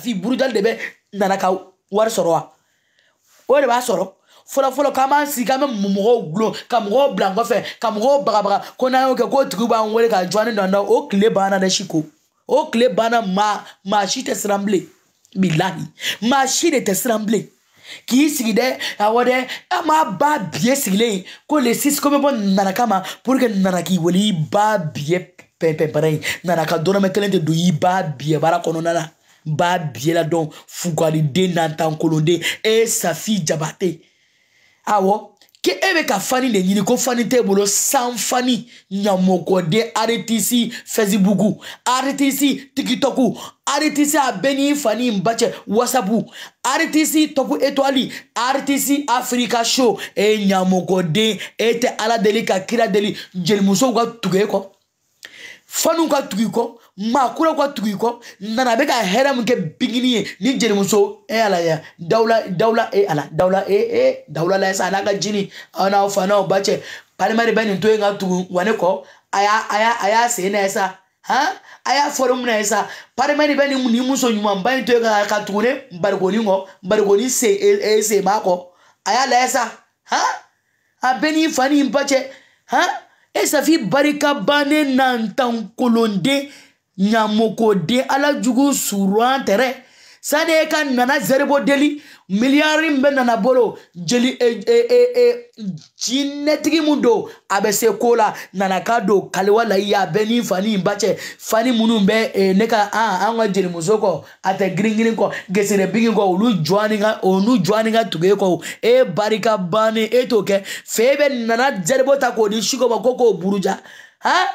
fi burujali de bɛ nana ka wari sɔrɔ wa o de b'a sɔrɔ fɔlɔfɔlɔ k'an b'an sigi k'an bɛ mɔgɔw gulon ka mɔgɔw bila n kɔfɛ ka mɔgɔw bagabaga ko n'an y'o kɛ k'o tigiw b'an wele ka jɔ an ni dɔn dɔn o tile banna dɛ siko o tile banna maa maa si tɛ siran bilen bilahi maa si de tɛ siran bilen k'i sigi dɛ awɔ dɛ an b'a ba biye sigilen ko le sisi ko n bɛ bɔ nana kama pour que nana k'i wele i ba biye pɛnpɛn bara in nana ka dɔrɔmɛ kelen tɛ don i ba biye baara kɔnɔna na. n b'a biela dɔn fugaliden nantankolonden e ye safi jabate awɔ ke e bɛ ka fani de ɲini ko fani t'e bolo san fani ɲamɔgɔden aretisi fɛsibuku aretisi tikitɔku aretisi a bɛɛ n'i fani in ba cɛ wasapu aretisi tɔpu etɔli aretisi afirika so e ɲamɔgɔden e tɛ ala deli ka kira deli jelimusow ka tugu e kɔ faniw ka tugu i kɔ maa kura ka tugu i kɔ nana a bɛ ka hɛrɛ min kɛ bigini ye ni jelimuso e ala ya dawula dawula e ala dawula e e dawula la sa n'a ka jini aw n'aw fa n'aw ba cɛ balima de bɛ nin to yen ka tugu wa ne kɔ a y'a a y'a a y'a sen na ye sa han a y'a fɔri mun na ye sa balima de bɛ nin nin muso ɲumanba in to yen ka ka tugu ne barikoni kɔ barikoni sen e e sen b'a kɔ a y'a lajɛ sa han a bɛ n'i fa n'i ba cɛ han e safin barika bannen n'an tan kolonde. ɲamokode ala jugu suruan tɛrɛ sani e ka nana zerebo deli miliyari min bɛ nana bolo jeli e e e e jinɛtigi mun don a bɛ se ko la nana ka don kaliwa la i ye a bɛ ni fani in ba cɛ fani minnu bɛ e, ne ka an an ka jelimuso kɔ a tɛ girin girin kɔ gesere bigi kɔ olu jɔ ani ka olu jɔ ani ka tugu e kɔ e barika bannen e t'o kɛ fɛ e bɛ nana zerebo ta k'o di sukɔ ko k'o buruja han.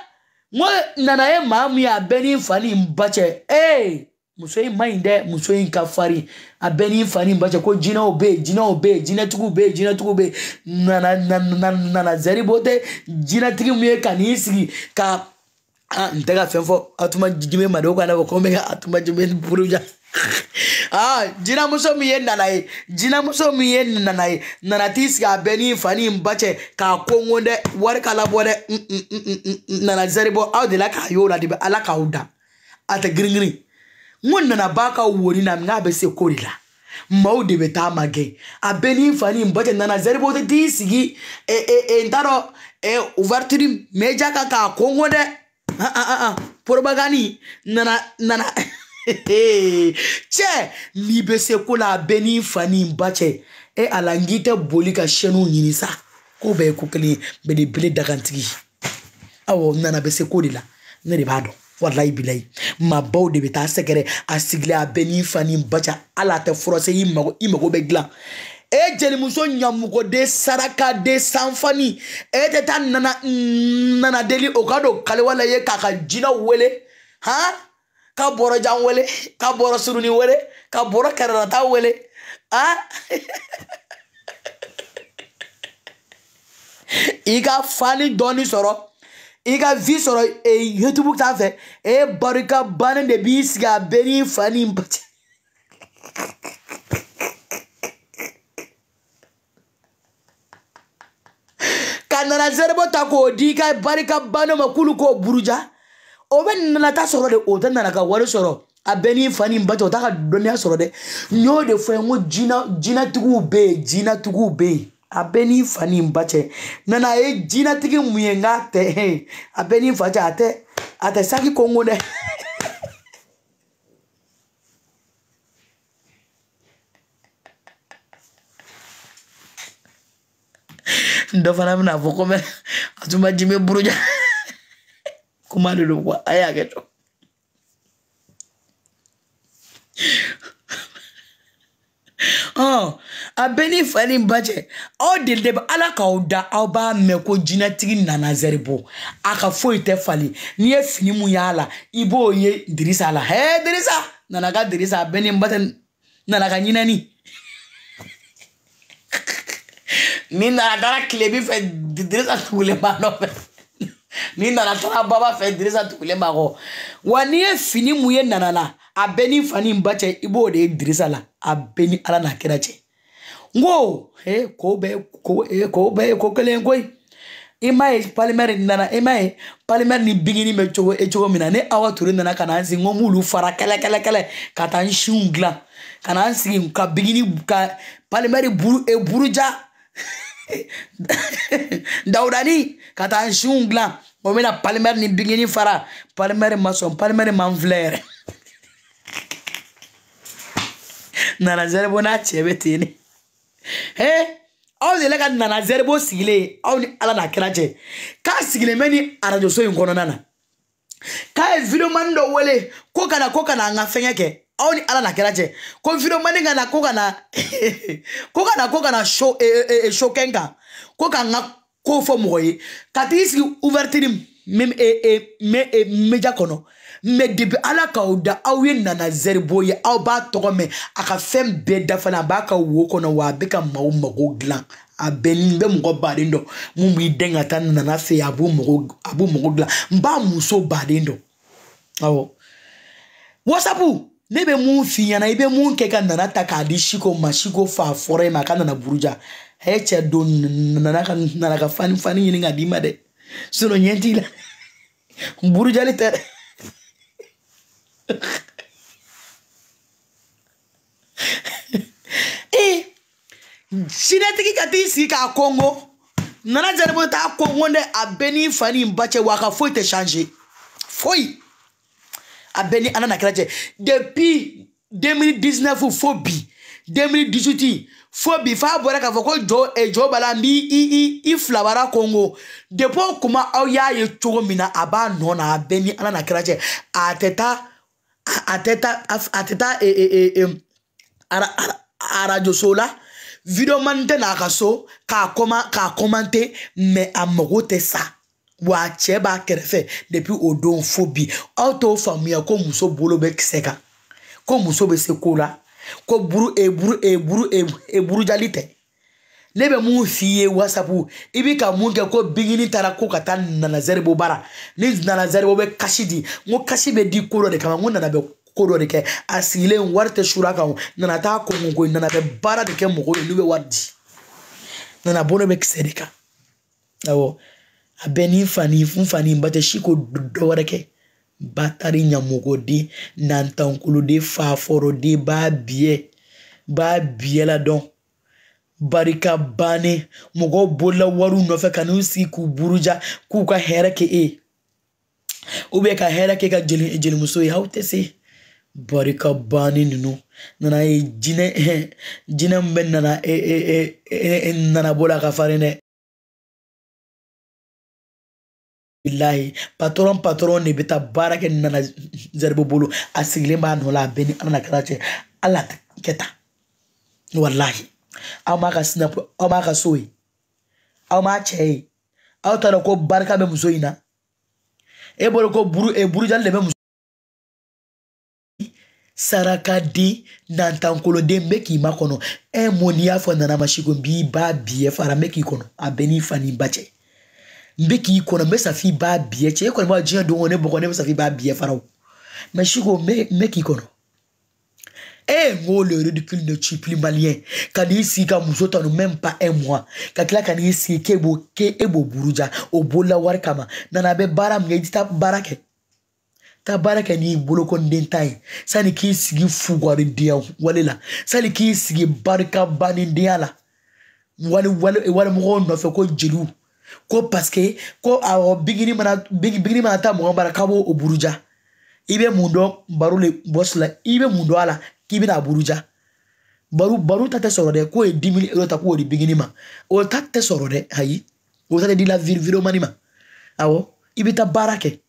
ko nana ye maa min ye a bɛɛ ni n fa ni n ba cɛ ee muso in man ɲi dɛ muso in ka farin a bɛɛ ni n fa ni n ba cɛ ko jinɛw bɛ yen jinɛw bɛ yen jinɛtigiw bɛ yen jinɛtigiw bɛ yen nana nana nana zɛribote jinɛtigi min ye ka n'i sigi ka ah n tɛ ka fɛn fɔ atuma jime ma de o ko ala ko n bɛ ka atuma jime buruja ah jinamuso min ye nana ye jinamuso min ye nana ye nana t'i sigi a bɛɛ ni fa ni n ba cɛ k'a ko n ko dɛ wari k'a labɔ dɛ nana zɛri bɔ aw de la k'a y'o la de bɛ ala k'aw da a tɛ girin girin n ko nana ba ka woni na n k'a bɛ se ko de la. maaw de bɛ taa ma gɛn a bɛɛ ni n fa ni n ba cɛ nana zɛribo tɛ t'i sigi eh, eh, eh, n t'a dɔn ouverture meja kan k'a kɔngɔ dɛ Ah, ah, ah, porobagani nana nana cɛ n'i bɛ se ko la a bɛɛ n'i fa n'i ba cɛ e ala n k'i tɛ boli ka siyɛnniw ɲini sa ko bɛɛ ye ko kelen ye belebele dagantigi awɔ nana bɛ se ko de la ne de b'a dɔn walayi bilayi maabaw de bɛ taa sɛgɛrɛ a sigilen a bɛɛ n'i fa n'i ba cɛ hali a tɛ fura se i mago bɛ dilan e jelimuso ɲamugoden sarakaden sanfani e tɛ taa nana nana deli o ka don kaliwa la ye k'a ka jinɛ wele han ka bɔrɔ jan wele ka bɔrɔ surunni wele ka bɔrɔ kɛrɛlata wele han i ka fani dɔɔni sɔrɔ i ka vi sɔrɔ e youtube sanfɛ e baro i ka bannen de b'i sigi a bɛɛ n'i fa ni ba cɛ. ka nanazɛrɛbɔ ta k'o di i ka barika bannaw ma k'olu k'o buruja o bɛ nanata sɔrɔ de o tɛ nana ka wari sɔrɔ a bɛɛ n'i fa ni ba tɛ o t'a ka dɔnniya sɔrɔ dɛ n y'o de fɔ n ko jina jinatigiw bɛ yen jinatigiw bɛ yen a bɛɛ n'i fa ni ba cɛ nana e a ye jinatigi mun ye n k'a tɛ a bɛɛ n'i fa cɛ a tɛ a tɛ saki kɔnko dɛ. dɔ fana bɛna fɔ ko mɛ a tun ma ji mɛ buruja kuma de don kuwa a y'a kɛ to oh, a bɛɛ ni fa ni ba cɛ aw deli de bɛ ala k'aw da aw b'a mɛn ko jinɛtigi nana zɛri bɔ a ka foyi tɛ falen n'i ye fini mun y'a la i b'o ye dirisa la hɛ dirisa nana ka dirisa a bɛɛ ni ba tɛ nana ka ɲinɛni ni nana taara tilebin fɛ dirisa tugulenba nɔfɛ ni nana taara baba fɛ dirisa tugulenba kɔ wa n'i ye fini mun ye nana la a bɛɛ ni fa in ba cɛ i b'o de ye dirisa la a bɛɛ ni ala n'a kira cɛ n ko ee ko bɛɛ ko ee ko bɛɛ ko kelen koyi i m'a ye palimɛri nana i m'a ye palimɛri ni bingini bɛ cogo e cogo min na ne awa ture nana ka na n sigi n ko n b'olu fara kɛlɛkɛlɛkɛlɛ ka taa n siw dilan ka na n sigi ka bingini ka palimɛri buru e buruja dawudani ka taa nsiw dilan o bɛna palimɛri ni bingini fara palimɛri ma sɔn palimɛri ma n filɛ yɛrɛ nana zɛribo n'a cɛ bɛ ten de he aw de la ka nana zɛribo sigilen aw ni ala n'a kira cɛ k'a sigilen bɛ ni arajoso in kɔnɔna na k'a ye videoman dɔ wele ko kana ko kana an ka fɛngɛ kɛ aw ni ala na kɛra cɛ confinement ka na ko ka na ko ka na ko ka na so so kɛ n kan ko ka n ka ko fɔ mɔgɔ ye ka t'i sigi ouverture meja eh, eh, eh, kɔnɔ mɛ depi ala k'aw da aw ye nana zɛribo ye aw b'a tɔgɔ mɛn a ka fɛn bɛɛ dafana a b'a ka wo kɔnɔ wa a bɛ ka maaw mago dilan a bɛ nin bɛ mɔgɔ baden dɔn mun b'i dɛn ka taa nana fɛ yen a b'o mɔgɔ a b'o mɔgɔ dilan n b'a muso baden dɔn awɔ wasapu ne bɛ mun f'i ɲɛna i bɛ mun kɛ ka nana ta k'a di siko ma siko fa fɔra i e ma ka nana buruja a ye cɛ don nana ka nana ka fani fani ɲini ka d'i ma dɛ sinɔn ɲɛ t'i la burujali tɛ dɛ ee eh, sinɛtigi ka t'i sigi k'a kɔngo nana jaribo t'a kɔngo dɛ a bɛɛ n'i fa ni ba cɛ wa a ka foyi tɛ change foyi. a bɛɛ ni ala na kira cɛ depuis 2019 fo bi 2018 fo bi f'a bɔra k'a fɔ ko jo e jo b'a la n b'i i i i filabara kongo depuis o kuma aw y'a ye cogo min na a b'a nɔ na a bɛɛ ni ala na kira cɛ a tɛ taa a tɛ taa a tɛ taa e e e, e ara ara arajoso la videoman tɛ n'a ka so k'a kɔma k'a kɔmante mɛ a mago tɛ sa wa cɛ b'a kɛrɛfɛ depi o don fo bi aw t'o faamuya ko muso bolo bɛ kisɛ kan ko muso bɛ se ko la ko buru e buru e buru e, e burujali tɛ ne bɛ mun f'i ye wasapu i bi ka mun kɛ ko bigini taara ko ka taa nana zɛribo baara ni nana zɛribo bɛ kasi di n ko kasi bɛ di ko dɔ de kama n ko nana bɛ ko dɔ de kɛ a sigilen wari tɛ sura kan o nana taa ko mun ko nana bɛ baara de kɛ mɔgɔw ye n'u bɛ wari di nana bolo bɛ kisɛ de kan awɔ a bɛ ni n fa ni n fa ni n ba tɛ si ko dɔ wɛrɛ kɛ ba taari ɲamɔgɔden nantankoloden faafɔrɔden b'a biyɛ b'a biyɛ ladɔn barika bannen mɔgɔw bolila wariw nɔfɛ ka n'u sigi k'u buruja k'u ka hɛrɛ kɛ e ye u bɛ ka hɛrɛ kɛ ka jeli jelimuso ye aw tɛ se barika bannen ninnu nana ye jinɛ jinɛ min bɛ nana e e e e, e nanabɔ la ka farin dɛ bilayi patɔrɔn patɔrɔn de bɛ taa baara kɛ nana zɛribu bolo a sigilen b'a nɔ la a bɛɛ ni ala na kɛra cɛ ala tɛ kɛ tan walahi aw m'a ka sinapu aw m'a ka so ye aw m'a cɛ ye aw t'a dɔn ko barika bɛ muso in na e bolo ko buru e burujali de bɛ muso sarakaden nantankoloden n bɛ k'i makɔnɔ ɛ mɔni y'a fɔ nana masiko n b'i ba bi ye fara n bɛ k'i kɔnɔ a bɛ n'i fa n'i ba cɛ n bɛ k'i kɔnɔ n bɛ safin b'a biyɛ cɛ e kɔni b'a diɲɛ don o ne bɔgɔ ne bɛ safin b'a biyɛ fara o mɛ siko n bɛ k'i kɔnɔ e ngo le ridicule de chipli malien ka n'i sigi ka muso tanu même pas un mois ka tila ka n'i sigi k'e b'o k'e e b'o buruja o bolola wari kama nana a bɛ baara min kɛ i ti taa baara kɛ taa baara kɛ n'i bolokɔniden ta ye sani k'i sigi fugaridenya wale la sani k'i sigi barika banidenya la wali wali walimɔgɔw nɔfɛ ko jeliw ko paske ko awɔ ah, oh, bigini mana bigini mana taa mɔgɔ bara k'a b'o buruja i bɛ mun dɔn baro le bɔsi la i bɛ mun dɔn a la k'i bɛna buruja baro baro ta tɛ sɔrɔ dɛ k'o e ye dix mille euro ta k'o di bigini ma o ta tɛ sɔrɔ dɛ ayi o ta tɛ di la viromani ma awɔ i bɛ taa baara kɛ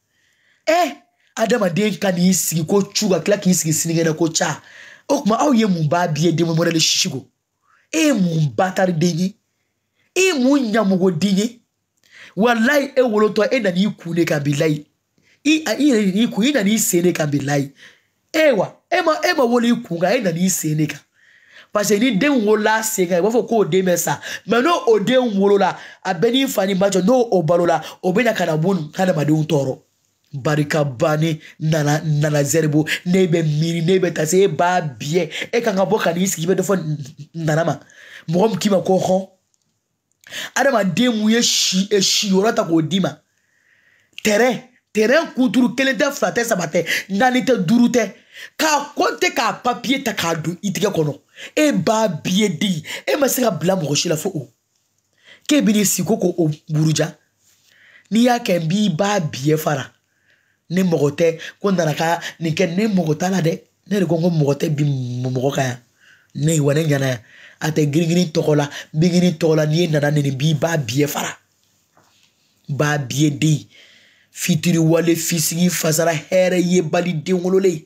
ɛ e, adamaden ka n'i sigi ko cu ka tila k'i sigi sinikɛnɛ ko ca o tuma aw ye mun b'a biye den mɔdɛli sisi ko e ye mun ba tari den ye e ye mun ɲamugo den ye wallahi e wolotɔ e nan'i kun de kan bilayi i a i yɛrɛ nan'i kun i nan'i sen de kan bilayi e wa e ma e ma wolo i kun kan e nan'i sen de kan parce ni den wolola a sen kan i b'a fɔ k'o den bɛ sa mɛ n'o o den wolola a bɛɛ n'i fa ni ba cɛ n'o o balola o bɛ na ka na bɔ hadamadenw tɔɔrɔ. barika bani nana nana zɛribo ne bɛ miiri ne bɛ taa se e b'a biyɛ e kan ka bɔ ka n'i sigi i bɛ dɔ fɔ nana ma mɔgɔ min k'i ma ko hɔn adamaden mun ye si e siyɔrɔ ta k'o d'i ma tɛrɛn tɛrɛn kunturu kelen tɛ fila tɛ saba tɛ naani tɛ duuru tɛ k'a kɔnte k'a papiye ta k'a don i tigɛ kɔnɔ e b'a biye de e ma se ka bila mɔgɔ si la fo o k'e e bi n'i siko k'o buruja n'i y'a kɛ n b'i b'a biye fara ne mɔgɔ tɛ ko nana ka nin kɛ ne mɔgɔ t'a la dɛ ne de ko n ko mɔgɔ tɛ bi mɔgɔ ka yan ne wa ne ɲɛna yan a tɛ girigiri tɔgɔ la bigini tɔgɔ la n'i ye nana nɛni bi i b'a biyɛ fara b'a biyɛ den fitiriwale fisigi fasara hɛrɛ ye bali den wololen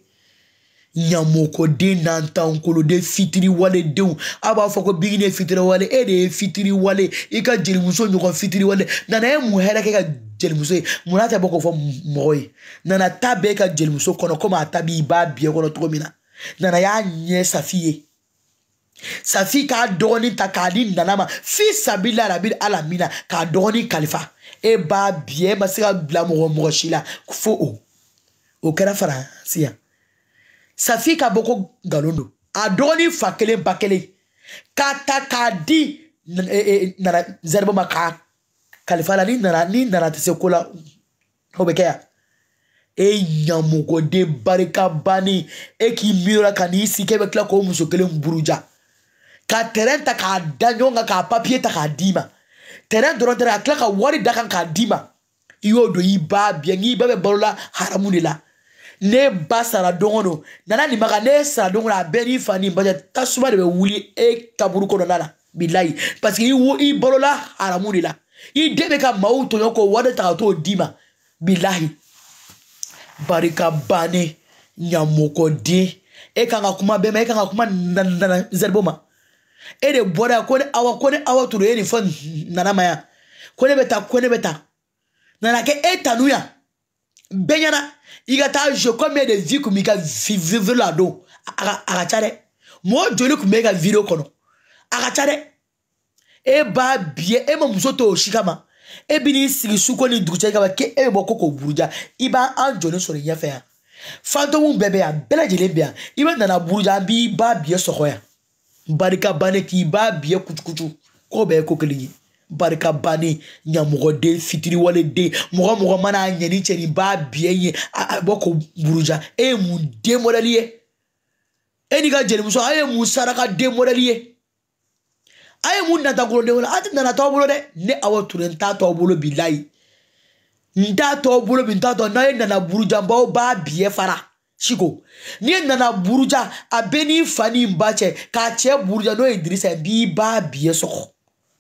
ɲamɔgɔden n'antangoloden fitiriwaledenw a b'a fɔ ko bigini ye fitiriwale e de ye fitiriwale i ka jelimuso ɲɔgɔn fitiriwale nana e ye mun hɛrɛ kɛ ka jelimuso ye munna tɛ bɔ k'o fɔ mɔgɔ ye nana ta bɛ e ka jelimuso kɔnɔ komi a ta b'i b'a biyɛ kɔnɔ cogo min na nana y'a ɲɛ safi ye safi k'a dɔgɔnin ta k'a di nana ma fi sabila rabi ala min na k'a dɔgɔnin kalifa e b'a biɲɛ e ma se ka bila mɔgɔ mɔgɔ si la fo o o kɛra faransi yan safi ka bɔ ko nkalon don a dɔgɔnin fa kelen ba kelen k'a ta k'a di nana zɛribo ma k'a kalifa la ni nana ni nana tɛ se ko la o bɛ kɛ yan e ɲamɔgɔden barika bannen e k'i miiri o la ka n'i sigi k'e bɛ tila k'o muso kelen buruja. ka tɛrɛn ta k'a da ɲɔgɔn kan k'a papiye ta k'a d'i ma tɛrɛn dɔrɔn tɛ ka tila ka wari da kan k'a d'i ma i y'o don i ba biɲɛ n'i ba bɛ balo la haramu de la ne ba sara don o don nana nin maga ne sara don o don a bɛɛ n'i fa ni ba cɛ tasuma de bɛ wuli e kaburu kɔnɔna la bilayi paseke i wo i balola haramu de la i den bɛ ka maaw tɔɲɔ k'o wari ta ka t'o d'i ma bilayi barika bannen ɲamɔgɔden e kan ka kuma bɛɛ ma e kan ka kuma nana zɛribo ma. e de bɔra ko ne awa ko ne awa toro e de fɔ nana ma yan ko ne bɛ taa ko ne bɛ taa nana kɛ e tanu yan bɛɛ ɲɛna i ka taa je combien de vie kun b'i ka vivre la don a ka a ka ca dɛ mɔgɔ joli kun b'e ka video kɔnɔ a ka ca dɛ e b'a biyɛ e ma muso to o si kama e bi n'i sigi suko ni dugujɛ kama k'e e bɛ bɔ ko k'o buruja i b'an an jɔlen sɔrɔ i ɲɛfɛ yan fantomuw bɛɛ bɛ yan bɛɛ lajɛlen bɛ yan i bɛ nana buruja an b'i ba biyɛ sɔgɔ yan barika bannen k'i b'a biyɛ kutukutu k'o bɛɛ ye ko kelen ye barika bannen ɲamɔgɔden fitiriwaleden mɔgɔ mɔgɔ mana a ɲɛni cɛ nin b'a biyɛ ye a bɔ ko buruja e ye mun den mɔdɛli ye e n'i ka jelimuso a ye mun saraka den mɔdɛli ye a ye mun natakolo den mɔdɛli a tɛ e nana t'aw bolo dɛ ne awɔ ture n t'a t'aw bolo bi layi n t'a t'aw bolo bi n t'a tɔ n'a ye nana burujanbaw b'a biyɛ fara Shiko. Ni nana buruja a bɛ n'i fa ni ba cɛ k'a cɛ buruja n'o ye dirisa ye b'i ba biɲɛ sɔgɔ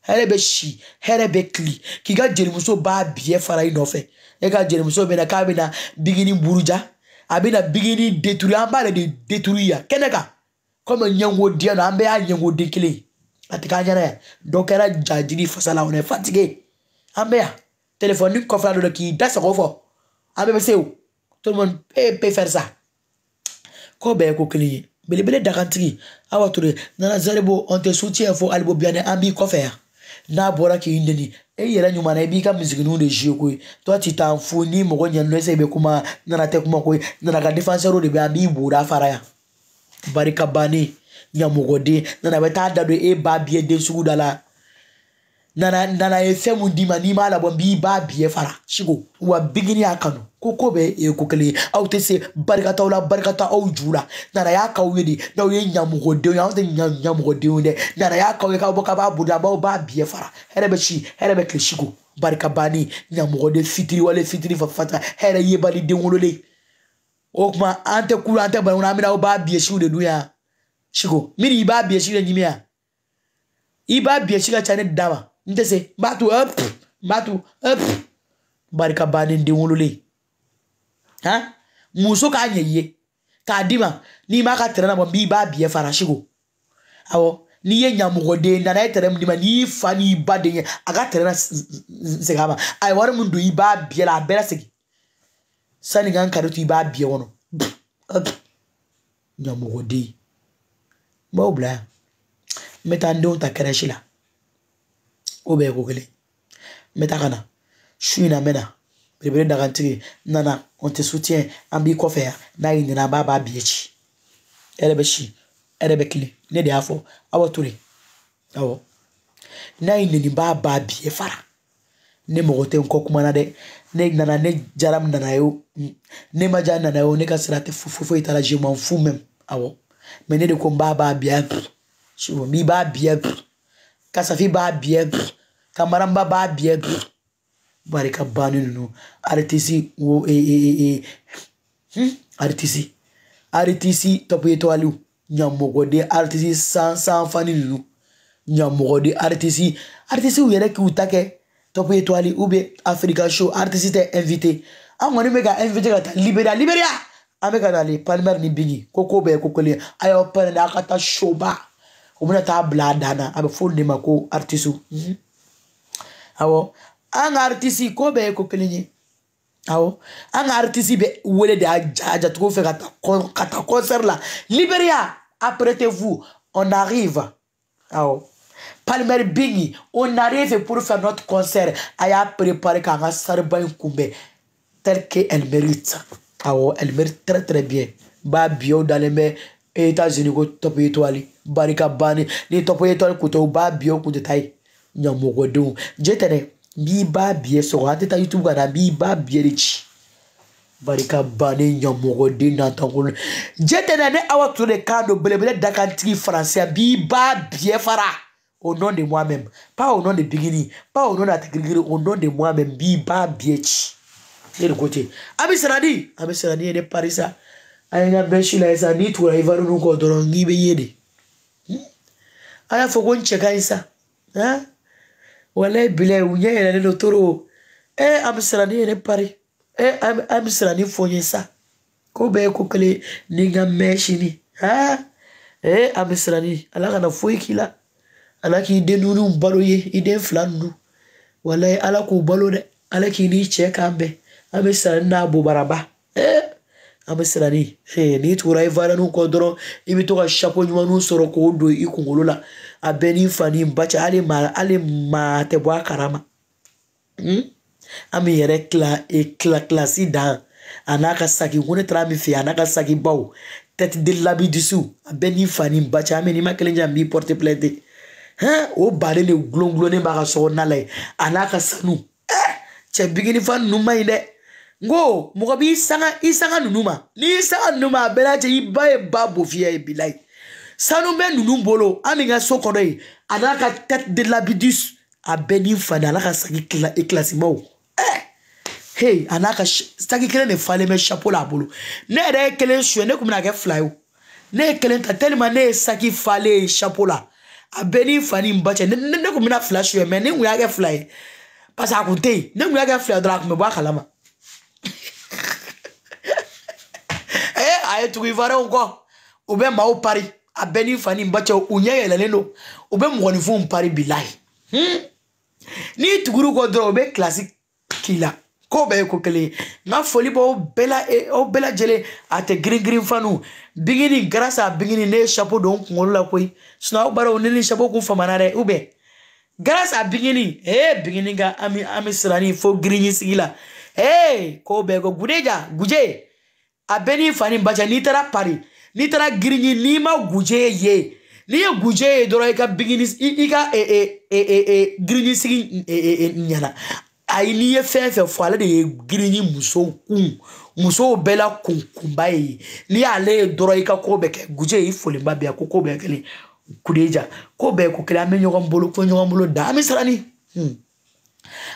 hɛrɛ bɛ si hɛrɛ bɛ kili k'i ka jelimuso b'a biɲɛ fara i nɔfɛ e ka jelimuso bɛ na k'a bɛ na bigini buruja a bɛ na bigini deturu an b'ale de deturu yan kɛnɛ kan komi ɲɛngoden don an bɛɛ y'a ɲɛngoden kelen ye a tɛ k'an ɲɛna yan dɔ kɛra jajiri fasa la on est fatigué an bɛ yan telefɔni kɔfɛ a dɔ la k'i da sago fɔ an bɛɛ bɛ se o tout le monde eh, peut faire ça ko bɛɛ ye ko kelen ye belebele dagantigi awa ture nana zaribo an tɛ soutien fo alibo biyanɛ an b'i kɔfɛ yan n'a bɔra k'i neni e yɛrɛ ɲuman na i b'i ka misiginiw de ziye koyi tɔ ti t'an fu n'i mɔgɔ ɲɛnɔ ɛsɛ i bɛ kuma nana tɛ kuma koyi nana ka defensɛrw de bɛ an b'i bora fara yan barika bannen ɲamɔgɔden nana bɛ taa da don e ba biyɛ den sugu da la nana nana ye fɛn mun d'i ma n'i m'a labɔ b'i b'a biɲɛ e fara siko wa bigini y'a kanu ko ko bɛɛ ye ko kelen ye aw tɛ se barikataw la barikata aw ju la nana y'a k'aw ye de n'aw ye ɲamɔgɔdenw ye anw tɛ ɲa ɲamɔgɔdenw dɛ nana y'a k'aw ye k'aw bɔ k'a b'a bolo b'aw b'a biɲɛ e fara hɛrɛ bɛ ci hɛrɛ bɛ kile siko barika bannen ɲamɔgɔden fitiri wale fitiri fafata hɛrɛ yebali den wololen o kuma an tɛ kulu an tɛ banakun an bɛ na aw b'a biɲɛ e siw de dun yan siko min i b'a biɲɛ si de ɲimi yan i b'a biɲɛ si ka ca ne da n se n b'a to ɛ n b'a to ɛ barika bannen den wololen han muso k'a ɲɛ i ye k'a d'i ma n'i m'a ka tɛrɛ labɔ b'i b'a biyɛ farasiko awɔ n'i ye ɲamɔgɔden nana ye tɛrɛ min d'i ma n'i fa n'i ba den ye a ka tɛrɛ la segin a ma a ye wari min don i b'a biyɛ la a bɛɛ la segin sani ka n kari to i b'a biyɛ kɔnɔ ɲamɔgɔden n b'aw bila yan n bɛ taa n denw ta kɛrɛsi la. ko bɛɛ ye ko kelen n bɛ taa ka na su in na n bɛ na belebele dagantigi n nana on te soutien an b'i kɔfɛ yan n'a y'i nana b'a b'a biɲɛ ci e yɛrɛ bɛ si e yɛrɛ bɛ kilen ne de y'a fɔ aw to de awɔ n'a y'i nɛni b'a b'a biɲɛ fara ne mɔgɔ tɛ n kɔ kuma na dɛ ne nana ne jara min nana ye o ne ma ja nana ye o ne ka sira tɛ foyi foyi t'a la je m'en fous même awɔ mɛ ne de ko n b'a b'a biɲɛ si o n b'i b'a biɲɛ kasafi b'a biɲɛ kamaramba b'a biɛ bari ka banni ninnu aritisi wo aritisi aritisi tɔpɔyetɔliw ɲamɔgɔden aritisi san sanfani ninnu ɲamɔgɔden aritisi aritisiw yɛrɛ k'u ta kɛ tɔpɔyetɔli afirika show aritisi tɛ invité an kɔni bɛ ka invité ka taa liberiya liberiya an bɛ ka na le palmer ni bigi ko ko bɛɛ ye ko kelen ye a y'aw pɛrɛn de a ka taa showba o bɛna taa bila a dan na a bɛ fɔ olu de ma ko aritisiw. Mm -hmm. Awɔ. An ka ko be ko kelen ye. Awɔ. An ka wele de aja ja fe fɛ ka taa concert la. Liberia, apprêtez-vous, on arrive. Awɔ. Palmer Bingi, on arrive pour faire notre concert. A préparé ka sariba in kunbɛn tel que mérite. Awɔ, elle mérite très très bien. b'a bio dans les États-Unis top étoile barika bani, ni top étoile kun tɛ b'a bi ɲamɔgɔdenw je tɛ dɛ n b'i b'a biɲɛ sɔgɔ an tɛ taa youtube ka na n b'i b'a biɲɛ de ci bari ka ban ni ɲamɔgɔden dɛ ne awa tulo de kan don belebele da kan tigi b'i b'a biɲɛ fara au nom de moi-même pas au nom de bigini pa au nom de atigirigiri au nom de moi-même b'i b'a biɲɛ ci ne de ko ten an bɛ siran di an bɛ siran di ye ne pari sa ye n ka bɛn la ye sa n'i tugura ivari ninnu kɔ dɔrɔn n k'i bɛ ye de an y'a fɔ ko n cɛ ka ɲi sa. wala bila u ɲɛ yɛlɛlen don toro e an bɛ siran ni yɛrɛ pari e an bɛ siran ni fo n ye sa ko bɛɛ ye ko kelen ye ni n ka mɛn sini aa e an bɛ siran ni ala kana foyi k'i la ala k'i den dumuniw balo ye i den fila ninnu wala ala k'u balo dɛ ala k'i n'i cɛ k'an bɛn an bɛ siran ni n'a bobaraba ee eh, an bɛ siran ni eh, n'i tugura i kɔ dɔrɔn i bɛ to ka sako ɲumanw sɔrɔ k'o don i kunkolo la. a bɛɛ n'i fa n'i ba cɛ hali maa hali maa tɛ bɔ a kalama hmm? an bɛ yɛrɛ kila e kila kilasi dan a n'a ka saki ko ne taara min fɛ yen a n'a ka saki baw tɛti de labi dusu a bɛɛ n'i fa n'i ba cɛ an bɛ n'i ma kelen jan b'i pɔrte pilɛte hɛn o baden de gulon gulonnen b'a ka sokɔnɔna la yen a n'a ka sanu ɛɛ cɛ bikini fa ninnu man ɲi dɛ n ko mɔgɔ b'i sanga i sanga ninnu ma n'i sanga ninnu ma a bɛɛ n'a cɛ i ba ye ba bɔ fiyɛ ye bilayi. sanu bɛ ninnu bolo an ni ka so kɔnɔ yen a n'a ka tête de l'habitude a bɛɛ ni falen a n'a ka saki kilasimaw ɛɛ hey a n'a ka saki kelen de falen bɛ chapeau la a bolo ne yɛrɛ ye kelen suɲɛ ne tun bɛna kɛ fila ye o ne ye kelen ta tellement ne ye saki falen ye chapeau la a bɛɛ ni fa ni n ba cɛ ne ne tun bɛna fila suɲɛ mais ne tun y'a kɛ fila ye parce que a tun tɛ yen ne tun y'a kɛ fila ye dɔrɔn a tun bɛ bɔ a kalama ɛɛ a ye tugu ivoirien kɔ u bɛ maaw pari. a fani hmm? ni fa ni ba cɛ u ɲɛ yɛlɛlen don u bɛ mɔgɔninfinw pari bi layi n'i tugur'u kɔ dɔrɔn u bɛ kilasi k'i la ko bɛɛ ye ko kelen ye n ka foli b'aw bɛɛ la aw e, bɛɛ lajɛlen a tɛ girin girin fanu bingini grâce à bingini ne ye chapeau don n kunkolo la koyi sinon aw b'a ne ni chapeau kun famana dɛ ou bien bingini ee bingini ka ami ami sirani fo girinyi sigi la ee ko bɛɛ ko gudeja guje a bɛɛ n'i fa ni ba cɛ n'i taara pari n'i taara giringi n'i ma guje ye n'i ye guje ye dɔrɔn i ka bigini i ka e, e, e, giringi sigi ɲɛna ayi n'i ye fɛn fɛn fɔ ale de ye giringi musow kun musow bɛɛ la kun kunba ye n'i y'ale ye dɔrɔn i ka ko bɛɛ kɛ guje i folenba bɛ yan ko ko bɛɛ kelen kudeja ko bɛɛ ko kelen an bɛ ɲɔgɔn bolo ko ɲɔgɔn bolo da an bɛ siran hmm.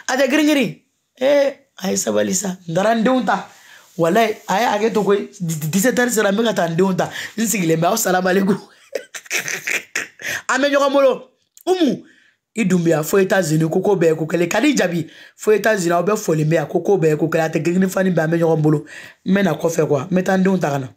a tɛ girin girin ee a ye sabali sa n taara n denw ta walayi a ye hakɛ to koyi disɛti sera n bɛ ka taa n denw ta n sigilen bɛ aw salamaleku an bɛ ɲɔgɔn bolo umu i dun bɛ yan fo États-Unis ko ko bɛɛ ye ko kelen ka di jaabi fo États-Unis aw bɛ foli bɛ yan ko bɛɛ ko kelen a tɛ girin fani bɛɛ an bɛ ɲɔgɔn bolo n bɛ na kɔfɛ kuwa n bɛ taa n denw ta ka na.